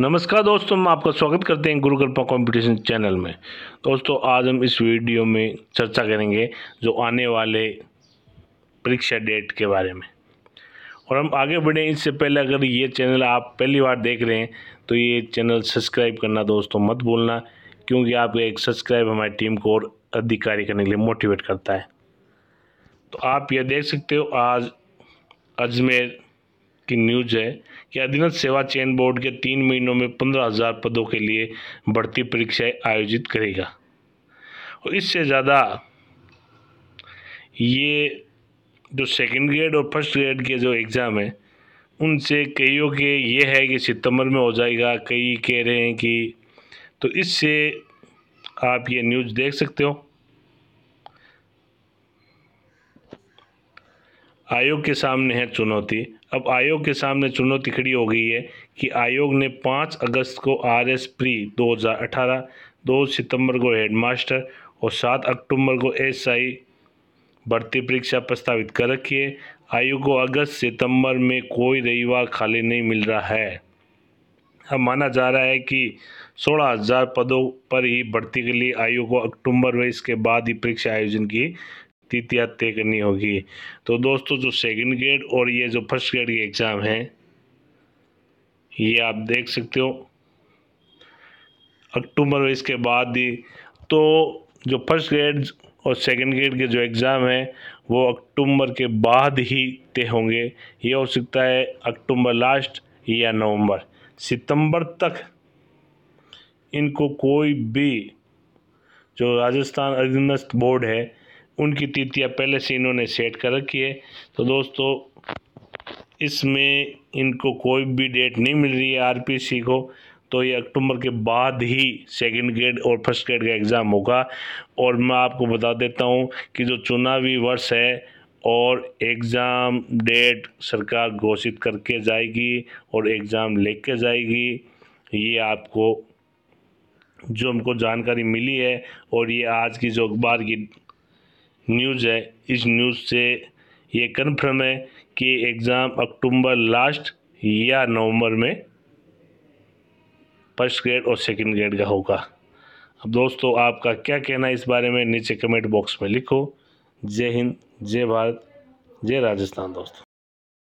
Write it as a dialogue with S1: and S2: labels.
S1: नमस्कार दोस्तों हम आपका स्वागत करते हैं कृपा कॉम्पिटिशन चैनल में दोस्तों आज हम इस वीडियो में चर्चा करेंगे जो आने वाले परीक्षा डेट के बारे में और हम आगे बढ़ें इससे पहले अगर ये चैनल आप पहली बार देख रहे हैं तो ये चैनल सब्सक्राइब करना दोस्तों मत भूलना क्योंकि आपका एक सब्सक्राइब हमारी टीम को और अधिकारी करने के लिए मोटिवेट करता है तो आप यह देख सकते हो आज अजमेर की न्यूज़ है कि अधीनस्थ सेवा चयन बोर्ड के तीन महीनों में पंद्रह हज़ार पदों के लिए बढ़ती परीक्षाएं आयोजित करेगा और इससे ज़्यादा ये जो सेकंड ग्रेड और फर्स्ट ग्रेड के जो एग्ज़ाम है उनसे कईयों के ये है कि सितंबर में हो जाएगा कई कह रहे हैं कि तो इससे आप ये न्यूज़ देख सकते हो आयोग के सामने है चुनौती अब आयोग के सामने चुनौती खड़ी हो गई है कि आयोग ने 5 अगस्त को आर एस प्री दो 2 सितंबर को हेडमास्टर और 7 अक्टूबर को एसआई भर्ती परीक्षा प्रस्तावित कर रखी है आयोग को अगस्त सितंबर में कोई रविवार खाली नहीं मिल रहा है अब माना जा रहा है कि 16,000 पदों पर ही भर्ती के लिए आयोग को अक्टूबर व इसके बाद ही परीक्षा आयोजन की तिथियाँ तय करनी होगी तो दोस्तों जो सेकंड ग्रेड और ये जो फर्स्ट ग्रेड के एग्ज़ाम हैं ये आप देख सकते हो अक्टूबर में इसके बाद ही तो जो फर्स्ट ग्रेड और सेकंड ग्रेड के जो एग्ज़ाम हैं वो अक्टूबर के बाद ही तय होंगे ये हो सकता है अक्टूबर लास्ट या नवंबर सितंबर तक इनको कोई भी जो राजस्थान अधीनस्थ बोर्ड है उनकी तिथियाँ पहले से इन्होंने सेट कर रखी है तो दोस्तों इसमें इनको कोई भी डेट नहीं मिल रही है आरपीसी को तो ये अक्टूबर के बाद ही सेकंड ग्रेड और फर्स्ट ग्रेड का एग्ज़ाम होगा और मैं आपको बता देता हूँ कि जो चुनावी वर्ष है और एग्ज़ाम डेट सरकार घोषित करके जाएगी और एग्ज़ाम लेके जाएगी ये आपको जो हमको जानकारी मिली है और ये आज की जो अखबार की न्यूज़ है इस न्यूज़ से ये कन्फर्म है कि एग्ज़ाम अक्टूबर लास्ट या नवंबर में फर्स्ट ग्रेड और सेकंड ग्रेड का होगा अब दोस्तों आपका क्या कहना है इस बारे में नीचे कमेंट बॉक्स में लिखो जय हिंद जय भारत जय राजस्थान दोस्तों